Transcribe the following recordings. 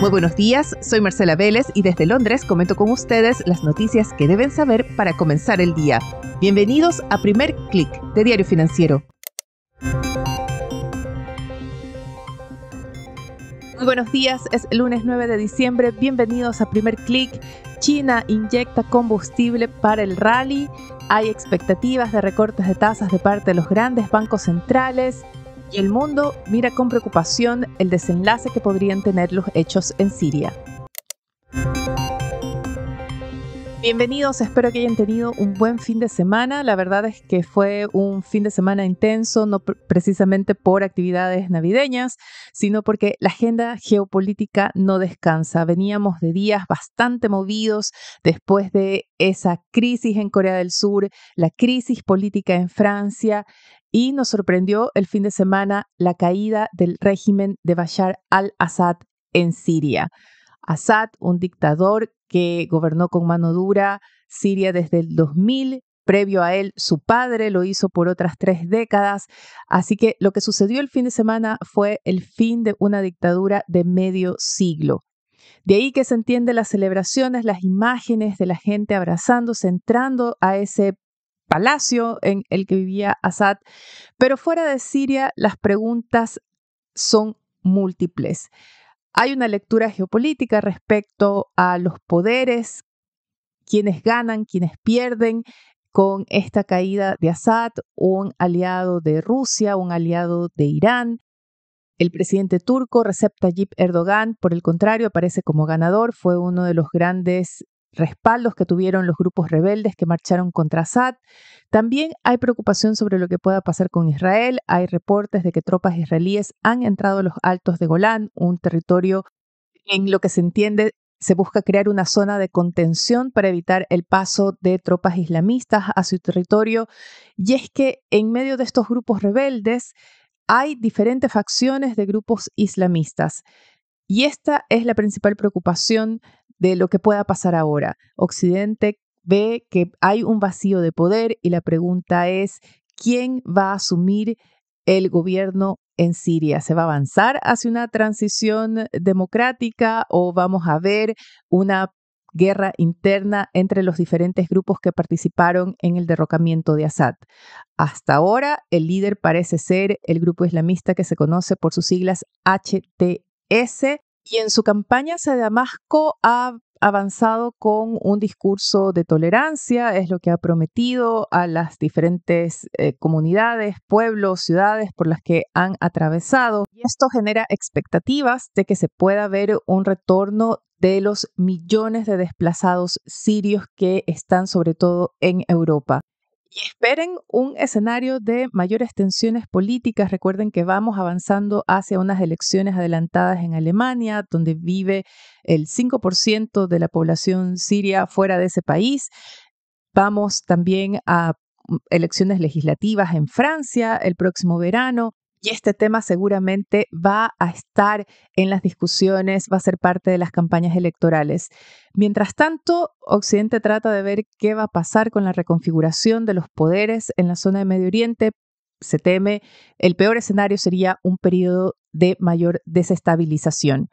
Muy buenos días, soy Marcela Vélez y desde Londres comento con ustedes las noticias que deben saber para comenzar el día. Bienvenidos a Primer Clic de Diario Financiero. Muy buenos días, es lunes 9 de diciembre, bienvenidos a Primer Click. China inyecta combustible para el rally, hay expectativas de recortes de tasas de parte de los grandes bancos centrales, y el mundo mira con preocupación el desenlace que podrían tener los hechos en Siria. Bienvenidos, espero que hayan tenido un buen fin de semana. La verdad es que fue un fin de semana intenso, no precisamente por actividades navideñas, sino porque la agenda geopolítica no descansa. Veníamos de días bastante movidos después de esa crisis en Corea del Sur, la crisis política en Francia, y nos sorprendió el fin de semana la caída del régimen de Bashar al-Assad en Siria. Assad, un dictador que gobernó con mano dura Siria desde el 2000. Previo a él, su padre lo hizo por otras tres décadas. Así que lo que sucedió el fin de semana fue el fin de una dictadura de medio siglo. De ahí que se entiende las celebraciones, las imágenes de la gente abrazándose, entrando a ese palacio en el que vivía Assad. Pero fuera de Siria, las preguntas son múltiples. Hay una lectura geopolítica respecto a los poderes, quienes ganan, quienes pierden con esta caída de Assad, un aliado de Rusia, un aliado de Irán. El presidente turco Recep Tayyip Erdogan, por el contrario, aparece como ganador, fue uno de los grandes respaldos que tuvieron los grupos rebeldes que marcharon contra Assad. También hay preocupación sobre lo que pueda pasar con Israel. Hay reportes de que tropas israelíes han entrado a los altos de Golán, un territorio en lo que se entiende se busca crear una zona de contención para evitar el paso de tropas islamistas a su territorio. Y es que en medio de estos grupos rebeldes hay diferentes facciones de grupos islamistas. Y esta es la principal preocupación de lo que pueda pasar ahora. Occidente ve que hay un vacío de poder y la pregunta es, ¿quién va a asumir el gobierno en Siria? ¿Se va a avanzar hacia una transición democrática o vamos a ver una guerra interna entre los diferentes grupos que participaron en el derrocamiento de Assad. Hasta ahora, el líder parece ser el grupo islamista que se conoce por sus siglas HTS, y en su campaña hacia Damasco ha avanzado con un discurso de tolerancia, es lo que ha prometido a las diferentes eh, comunidades, pueblos, ciudades por las que han atravesado. Y esto genera expectativas de que se pueda ver un retorno de los millones de desplazados sirios que están sobre todo en Europa. Y esperen un escenario de mayores tensiones políticas. Recuerden que vamos avanzando hacia unas elecciones adelantadas en Alemania, donde vive el 5% de la población siria fuera de ese país. Vamos también a mm, elecciones legislativas en Francia el próximo verano. Y este tema seguramente va a estar en las discusiones, va a ser parte de las campañas electorales. Mientras tanto, Occidente trata de ver qué va a pasar con la reconfiguración de los poderes en la zona de Medio Oriente. Se teme, el peor escenario sería un periodo de mayor desestabilización.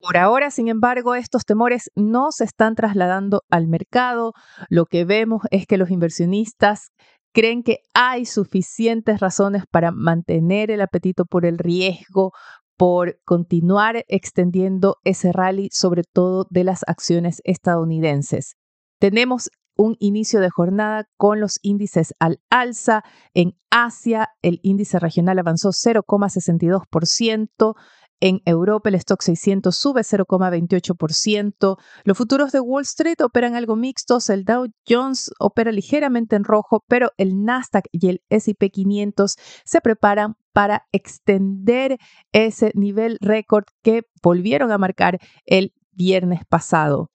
Por ahora, sin embargo, estos temores no se están trasladando al mercado. Lo que vemos es que los inversionistas creen que hay suficientes razones para mantener el apetito por el riesgo, por continuar extendiendo ese rally, sobre todo de las acciones estadounidenses. Tenemos un inicio de jornada con los índices al alza. En Asia, el índice regional avanzó 0,62%. En Europa el stock 600 sube 0,28%. Los futuros de Wall Street operan algo mixtos. El Dow Jones opera ligeramente en rojo, pero el Nasdaq y el S&P 500 se preparan para extender ese nivel récord que volvieron a marcar el viernes pasado.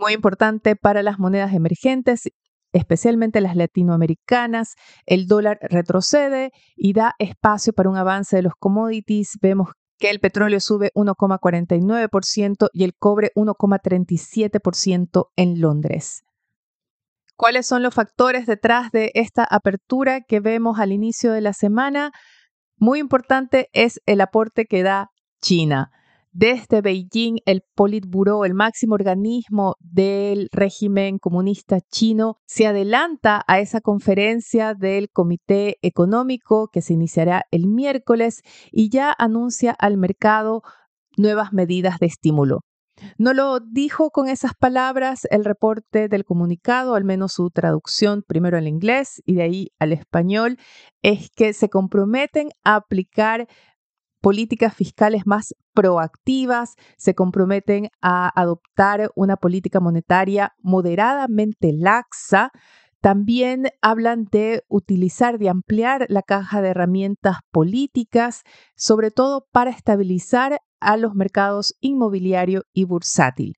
Muy importante para las monedas emergentes especialmente las latinoamericanas. El dólar retrocede y da espacio para un avance de los commodities. Vemos que el petróleo sube 1,49% y el cobre 1,37% en Londres. ¿Cuáles son los factores detrás de esta apertura que vemos al inicio de la semana? Muy importante es el aporte que da China. Desde este Beijing, el Politburo, el máximo organismo del régimen comunista chino, se adelanta a esa conferencia del Comité Económico que se iniciará el miércoles y ya anuncia al mercado nuevas medidas de estímulo. No lo dijo con esas palabras el reporte del comunicado, al menos su traducción primero al inglés y de ahí al español, es que se comprometen a aplicar políticas fiscales más proactivas, se comprometen a adoptar una política monetaria moderadamente laxa, también hablan de utilizar, de ampliar la caja de herramientas políticas, sobre todo para estabilizar a los mercados inmobiliario y bursátil.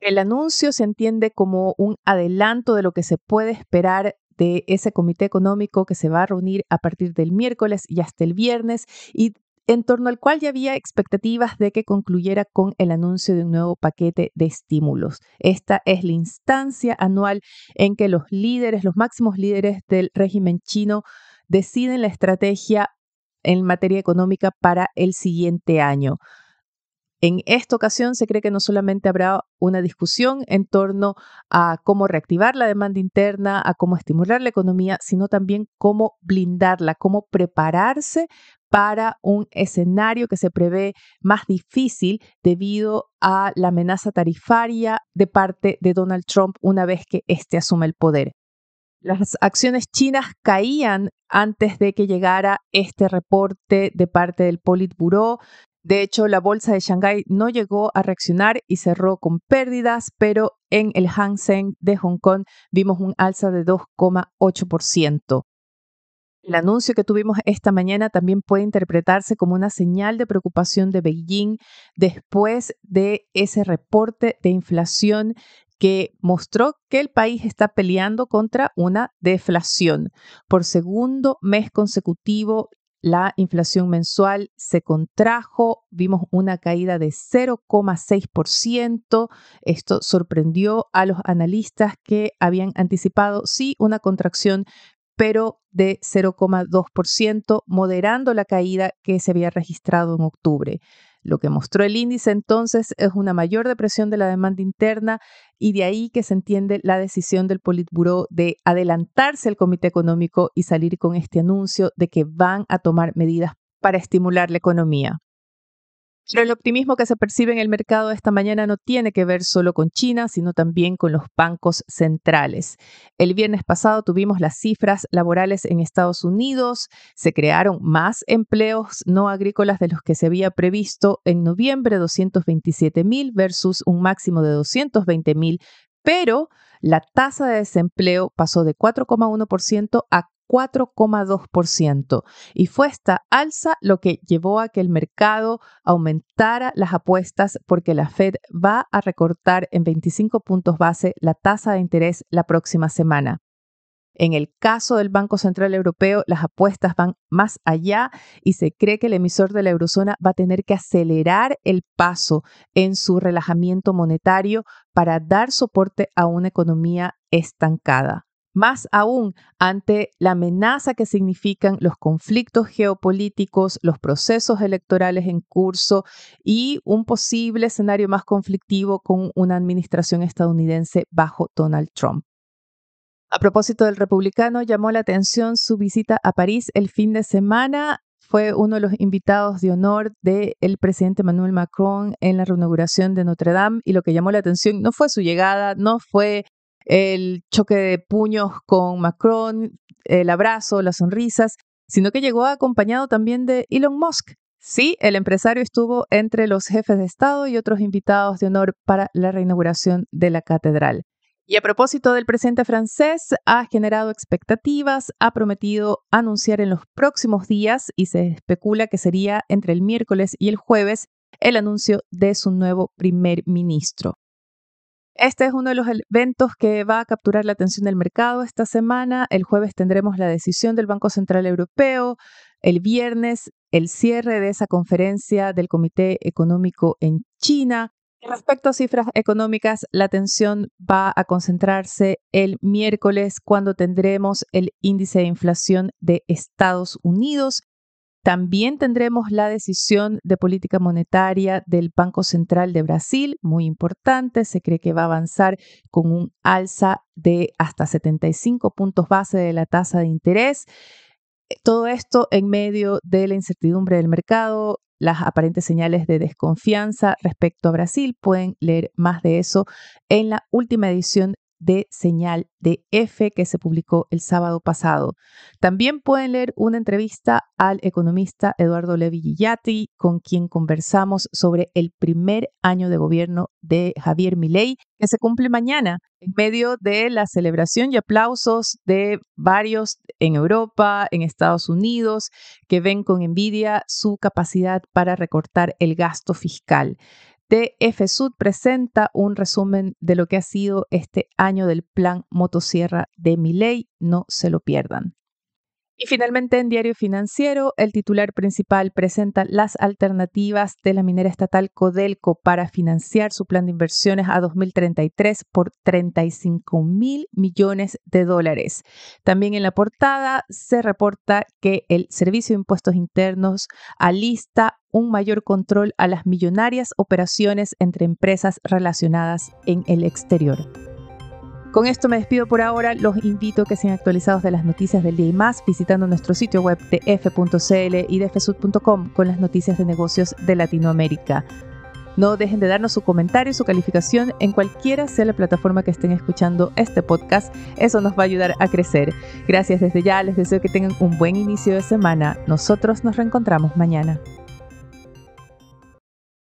El anuncio se entiende como un adelanto de lo que se puede esperar de ese comité económico que se va a reunir a partir del miércoles y hasta el viernes y en torno al cual ya había expectativas de que concluyera con el anuncio de un nuevo paquete de estímulos. Esta es la instancia anual en que los líderes, los máximos líderes del régimen chino, deciden la estrategia en materia económica para el siguiente año. En esta ocasión se cree que no solamente habrá una discusión en torno a cómo reactivar la demanda interna, a cómo estimular la economía, sino también cómo blindarla, cómo prepararse para un escenario que se prevé más difícil debido a la amenaza tarifaria de parte de Donald Trump una vez que éste asume el poder. Las acciones chinas caían antes de que llegara este reporte de parte del Politburo. De hecho, la bolsa de Shanghái no llegó a reaccionar y cerró con pérdidas, pero en el Hang Seng de Hong Kong vimos un alza de 2,8%. El anuncio que tuvimos esta mañana también puede interpretarse como una señal de preocupación de Beijing después de ese reporte de inflación que mostró que el país está peleando contra una deflación. Por segundo mes consecutivo, la inflación mensual se contrajo, vimos una caída de 0,6%. Esto sorprendió a los analistas que habían anticipado, sí, una contracción, pero de 0,2%, moderando la caída que se había registrado en octubre. Lo que mostró el índice entonces es una mayor depresión de la demanda interna y de ahí que se entiende la decisión del Politburó de adelantarse al Comité Económico y salir con este anuncio de que van a tomar medidas para estimular la economía. Pero el optimismo que se percibe en el mercado esta mañana no tiene que ver solo con China, sino también con los bancos centrales. El viernes pasado tuvimos las cifras laborales en Estados Unidos, se crearon más empleos no agrícolas de los que se había previsto en noviembre, 227 mil versus un máximo de 220 mil, pero la tasa de desempleo pasó de 4,1% a 4,2%. Y fue esta alza lo que llevó a que el mercado aumentara las apuestas porque la Fed va a recortar en 25 puntos base la tasa de interés la próxima semana. En el caso del Banco Central Europeo, las apuestas van más allá y se cree que el emisor de la eurozona va a tener que acelerar el paso en su relajamiento monetario para dar soporte a una economía estancada más aún ante la amenaza que significan los conflictos geopolíticos, los procesos electorales en curso y un posible escenario más conflictivo con una administración estadounidense bajo Donald Trump. A propósito del republicano, llamó la atención su visita a París el fin de semana. Fue uno de los invitados de honor del presidente Manuel Macron en la reinauguración de Notre Dame y lo que llamó la atención no fue su llegada, no fue el choque de puños con Macron, el abrazo, las sonrisas, sino que llegó acompañado también de Elon Musk. Sí, el empresario estuvo entre los jefes de Estado y otros invitados de honor para la reinauguración de la catedral. Y a propósito del presidente francés, ha generado expectativas, ha prometido anunciar en los próximos días y se especula que sería entre el miércoles y el jueves el anuncio de su nuevo primer ministro. Este es uno de los eventos que va a capturar la atención del mercado esta semana. El jueves tendremos la decisión del Banco Central Europeo. El viernes, el cierre de esa conferencia del Comité Económico en China. Respecto a cifras económicas, la atención va a concentrarse el miércoles cuando tendremos el índice de inflación de Estados Unidos también tendremos la decisión de política monetaria del Banco Central de Brasil, muy importante. Se cree que va a avanzar con un alza de hasta 75 puntos base de la tasa de interés. Eh, todo esto en medio de la incertidumbre del mercado, las aparentes señales de desconfianza respecto a Brasil. Pueden leer más de eso en la última edición de Señal de F que se publicó el sábado pasado. También pueden leer una entrevista al economista Eduardo Levi con quien conversamos sobre el primer año de gobierno de Javier Milei, que se cumple mañana, en medio de la celebración y aplausos de varios en Europa, en Estados Unidos, que ven con envidia su capacidad para recortar el gasto fiscal. Sud presenta un resumen de lo que ha sido este año del plan Motosierra de Miley. No se lo pierdan. Y finalmente en Diario Financiero, el titular principal presenta las alternativas de la minera estatal Codelco para financiar su plan de inversiones a 2033 por 35 mil millones de dólares. También en la portada se reporta que el Servicio de Impuestos Internos alista un mayor control a las millonarias operaciones entre empresas relacionadas en el exterior. Con esto me despido por ahora. Los invito a que sean actualizados de las noticias del día y más visitando nuestro sitio web de f.cl y de con las noticias de negocios de Latinoamérica. No dejen de darnos su comentario y su calificación en cualquiera sea la plataforma que estén escuchando este podcast. Eso nos va a ayudar a crecer. Gracias desde ya, les deseo que tengan un buen inicio de semana. Nosotros nos reencontramos mañana.